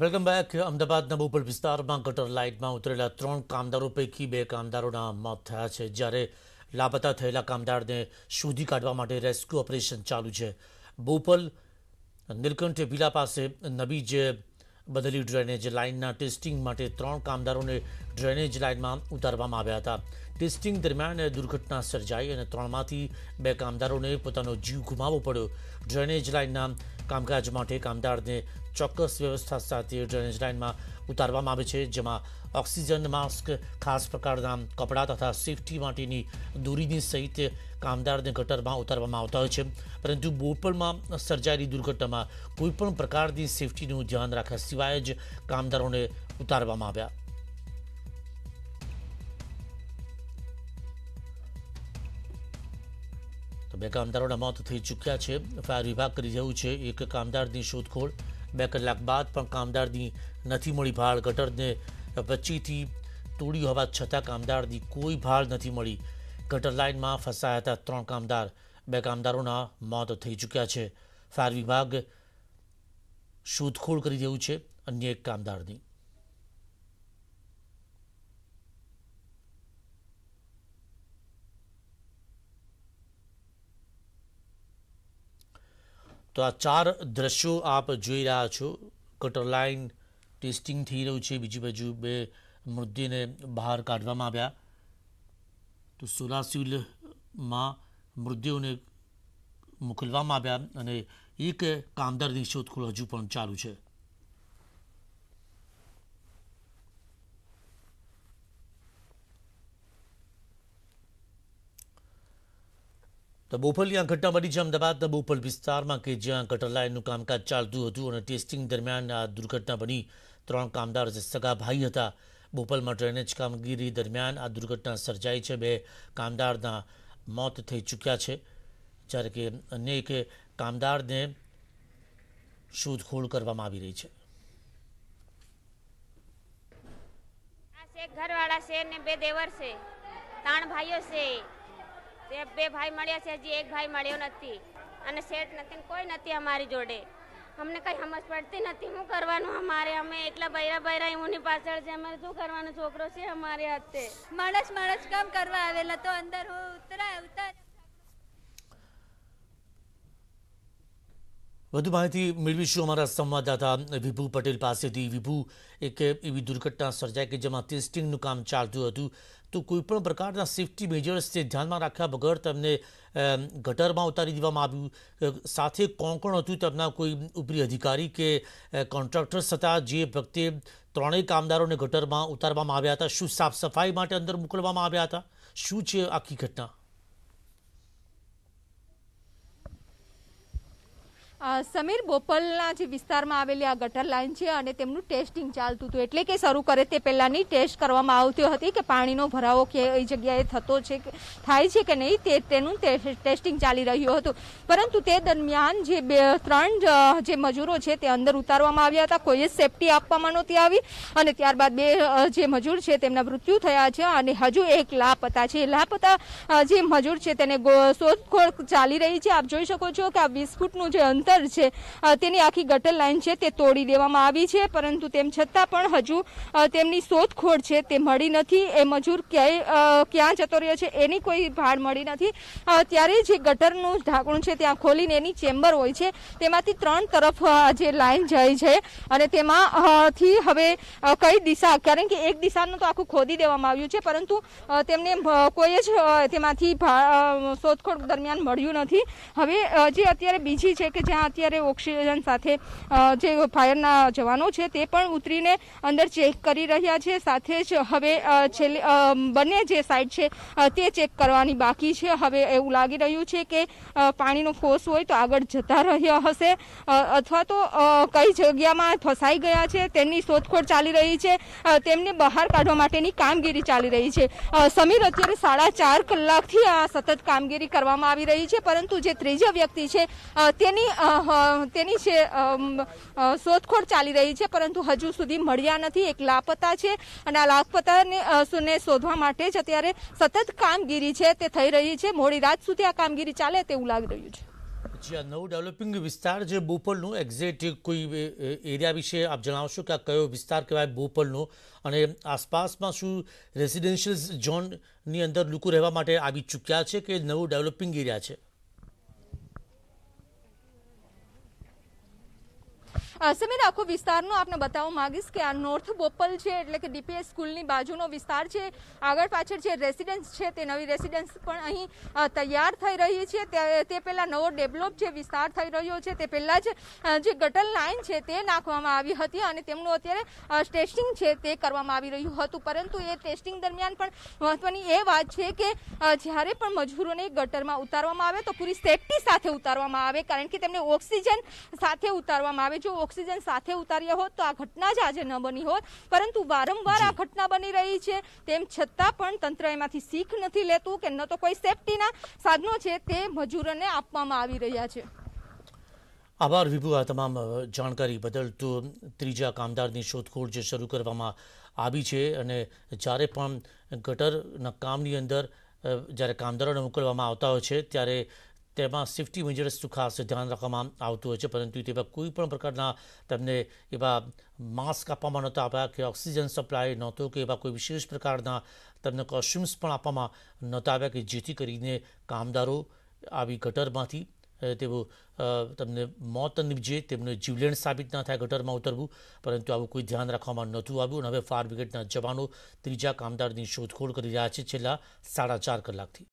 welcome back અમદાવાદના બોપલ વિસ્તારમાં ગટર લાઇટમાં ઉતરેલા ત્રણ કામદારો પૈકી બે કામદારોના મોત થયા છે જ્યારે લાપતા થયેલા કામદારને શોધી કાઢવા માટે રેસ્ક્યુ ઓપરેશન ચાલુ છે બોપલ નીલકંઠ વિલા પાસે નબી જે બદલી ડ્રેનેજ લાઇનના ટેસ્ટિંગ માટે ત્રણ કામદારોને ડ્રેનેજ લાઇનમાં ઉતારવામાં આવ્યા હતા ટેસ્ટિંગ દરમિયાન દુર્ઘટના સર્જાઈ અને ત્રણમાંથી બે કામદારોને પોતાનો જીવ ગુમાવવો પડ્યો ડ્રેનેજ લાઇનના કામકાજ માટે કામદારને ચોક્કસ વ્યવસ્થા સાથે ડ્રેનેજ લાઇનમાં ઉતારવામાં આવે છે જેમાં ઓક્સિજન માસ્ક ખાસ પ્રકારના કપડાં તથા સેફટી માટેની દૂરીની સહિત કામદારને ગટરમાં ઉતારવામાં આવતા હોય છે પરંતુ બોપલમાં સર્જાયેલી દુર્ઘટનામાં કોઈપણ પ્રકારની સેફટીનું ધ્યાન રાખ્યા સિવાય જ કામદારોને ઉતારવામાં આવ્યા તો બે કામદારોના મોત થઈ ચૂક્યા છે ફાયર વિભાગ કરી રહ્યું છે એક કામદારની શોધખોળ બે કલાક બાદ પણ કામદારની નથી મળી ભાળ ગટરને વચ્ચેથી તોડી હોવા છતાં કામદારની કોઈ ભાળ નથી મળી ગટર લાઇનમાં ફસાયા હતા ત્રણ કામદાર બે કામદારોના મોત થઈ ચૂક્યા છે ફાયર વિભાગ શોધખોળ કરી રહ્યું છે અન્ય એક કામદારની તો આ ચાર દ્રશ્યો આપ જોઈ રહ્યા છો કટર લાઇન ટેસ્ટિંગ થઈ રહ્યું છે બીજી બાજુ બે મૃતદેહને બહાર કાઢવામાં આવ્યા તો સોલાસિલમાં મૃતદેહોને મોકલવામાં આવ્યા અને એક કામદારની શોધખોળ હજુ પણ ચાલુ છે તો બોપલની uh, uh, આ ઘટના બની છે અમદાવાદના બોપલ વિસ્તારમાં કે જ્યાં ગટર લાઇનનું કામકાજ ચાલતું હતું અને ટેસ્ટિંગ દરમિયાન આ દુર્ઘટના બની ત્રણ કામદાર જે સગા ભાઈ હતા બોપલમાં ડ્રેનેજ કામગીરી દરમિયાન આ દુર્ઘટના સર્જાઈ છે બે કામદારના મોત થઈ ચૂક્યા છે જ્યારે કે અન્ય એક કામદારને શોધખોળ કરવામાં આવી રહી છે ઘરવાળા છે ને બે દેવર છે ત્રણ ભાઈઓ છે તે બે ભાઈ મળ્યા છે હજી એક ભાઈ મળ્યો નથી અને શેઠ નથી કોઈ નથી અમારી જોડે અમને કંઈ સમજ પડતી નથી શું કરવાનું અમારે અમે એટલા બૈરા બૈરા એમની પાછળ છે અમારે શું કરવાનું છોકરો છે અમારી હાથે માણસ માણસ કામ કરવા આવેલા તો અંદર હું ઉતરાય ઉતર વધુ માહિતી મેળવીશું અમારા સંવાદદાતા વિભુ પટેલ પાસેથી વિભુ એક એવી દુર્ઘટના સર્જાય કે જેમાં ટેસ્ટિંગનું કામ ચાલતું હતું તો કોઈપણ પ્રકારના સેફ્ટી મેજર્સને ધ્યાનમાં રાખ્યા વગર તેમને ગટરમાં ઉતારી દેવામાં આવ્યું સાથે કોણ કોણ હતું તેમના કોઈ ઉપરી અધિકારી કે કોન્ટ્રાક્ટર્સ હતા જે વખતે ત્રણેય કામદારોને ગટરમાં ઉતારવામાં આવ્યા હતા શું સાફ સફાઈ માટે અંદર મોકલવામાં આવ્યા હતા શું છે આખી ઘટના સમીર બોપલના જે વિસ્તારમાં આવેલી આ ગટર લાઇન છે અને તેમનું ટેસ્ટિંગ ચાલતું હતું એટલે કે શરૂ કરે તે પહેલાંની ટેસ્ટ કરવામાં આવતી હતી કે પાણીનો ભરાવો કે એ જગ્યાએ થતો છે થાય છે કે નહીં તે તેનું ટેસ્ટિંગ ચાલી રહ્યું હતું પરંતુ તે દરમિયાન જે બે ત્રણ જે મજૂરો છે તે અંદર ઉતારવામાં આવ્યા હતા કોઈએ સેફટી આપવામાં નહોતી આવી અને ત્યારબાદ બે જે મજૂર છે તેમના મૃત્યુ થયા છે અને હજુ એક લાપતા છે લાપતા જે મજૂર છે તેને શોધખોળ ચાલી રહી છે આપ જોઈ શકો છો કે આ વીસ ફૂટનું જે અંતર ગટર છે તેની આખી ગટર લાઇન છે તે તોડી દેવામાં આવી છે પરંતુ તેમ છતાં પણ હજુ તેમની શોધખોળ છે તે મળી નથી એ મજૂર ક્યાંય ક્યાં જતો રહ્યો છે એની કોઈ ભાડ મળી નથી ત્યારે જે ગટરનું ઢાંકણું છે ત્યાં ખોલીને એની ચેમ્બર હોય છે તેમાંથી ત્રણ તરફ જે લાઈન જાય છે અને તેમાંથી હવે કઈ દિશા કારણ કે એક દિશાનું તો આખું ખોદી દેવામાં આવ્યું છે પરંતુ તેમને કોઈ જ તેમાંથી શોધખોળ દરમિયાન મળ્યું નથી હવે જે અત્યારે બીજી છે કે જ્યાં અત્યારે ઓક્સિજન સાથે જે ફાયરના જવાનો છે તે પણ ઉતરીને અંદર ચેક કરી રહ્યા છે સાથે જ હવે છેલ્લે બંને જે સાઈડ છે તે ચેક કરવાની બાકી છે હવે એવું લાગી રહ્યું છે કે પાણીનો ફોર્સ હોય તો આગળ જતા રહ્યા હશે અથવા તો કઈ જગ્યામાં ફસાઈ ગયા છે તેમની શોધખોળ ચાલી રહી છે તેમને બહાર કાઢવા માટેની કામગીરી ચાલી રહી છે સમીર અત્યારે સાડા ચાર કલાકથી આ સતત કામગીરી કરવામાં આવી રહી છે પરંતુ જે ત્રીજા વ્યક્તિ છે તેની તેની છે શોધખોળ ચાલી રહી છે પરંતુ હજુ સુધી મળ્યા નથી એક લાપતા છે અને આ લાપતાને શોધવા માટે જ અત્યારે સતત કામગીરી છે તે થઈ રહી છે મોડી રાત સુધી આ કામગીરી ચાલે તેવું લાગી રહ્યું છે જે આ નવું ડેવલપિંગ વિસ્તાર જે બોપલનું એક્ઝેક્ટ કોઈ એરિયા વિશે આપ જણાવશો કે આ કયો વિસ્તાર કહેવાય બોપલનો અને આસપાસમાં શું રેસિડેન્શિયલ ઝોનની અંદર લોકો રહેવા માટે આવી ચૂક્યા છે કે નવું ડેવલપિંગ એરિયા છે સમીર આખો વિસ્તારનું આપને બતાવવા માંગીશ કે આ નોર્થ બોપલ છે એટલે કે ડીપીએસ સ્કૂલની બાજુનો વિસ્તાર છે આગળ પાછળ જે રેસિડન્સ છે તે નવી રેસિડન્સ પણ અહીં તૈયાર થઈ રહી છે તે પહેલાં નવો ડેવલપ જે વિસ્તાર થઈ રહ્યો છે તે પહેલાં જ જે ગટર લાઇન છે તે નાખવામાં આવી હતી અને તેમનું અત્યારે ટેસ્ટિંગ છે તે કરવામાં આવી રહ્યું હતું પરંતુ એ ટેસ્ટિંગ દરમિયાન પણ મહત્વની એ વાત છે કે જ્યારે પણ મજૂરોને ગટરમાં ઉતારવામાં આવે તો પૂરી સેફટી સાથે ઉતારવામાં આવે કારણ કે તેમને ઓક્સિજન સાથે ઉતારવામાં આવે જો ઓક્સિજન સાથે ઉતાર્યા હોત તો આ ઘટના જ આજે ન બની હોત પરંતુ વારંવાર આ ઘટના બની રહી છે તેમ છતાં પણ તંત્ર એમાંથી શીખ નથી લેતું કે ન તો કોઈ સેફટીના સાધનો છે તે મજૂરોને આપવામાં આવી રહ્યા છે આભાર વિભુ આ તમામ જાણકારી બદલ તો ત્રીજા કામદારની શોધખોળ જે શરૂ કરવામાં આવી છે અને જ્યારે પણ ગટરના કામની અંદર જ્યારે કામદારોને મોકલવામાં આવતા હોય છે ત્યારે તેમાં સેફટી મેજર્સનું ખાસ ધ્યાન રાખવામાં આવતું હોય છે પરંતુ તેમાં કોઈ પણ પ્રકારના તમને એવા માસ્ક આપવામાં નહોતા આવ્યા કે ઓક્સિજન સપ્લાય નહોતો કે એવા કોઈ વિશેષ પ્રકારના તમને કોસ્ટ્યુમ્સ પણ આપવામાં નહોતા આવ્યા કે જેથી કરીને કામદારો આવી ગટરમાંથી તેઓ તમને મોત નીપજે તેમને જીવલેણ સાબિત ના થાય ગટરમાં ઉતરવું પરંતુ આવું કોઈ ધ્યાન રાખવામાં નહોતું આવ્યું અને હવે ફાયર બ્રિગેડના જવાનો ત્રીજા કામદારની શોધખોળ કરી રહ્યા છે છેલ્લા સાડા ચાર કલાકથી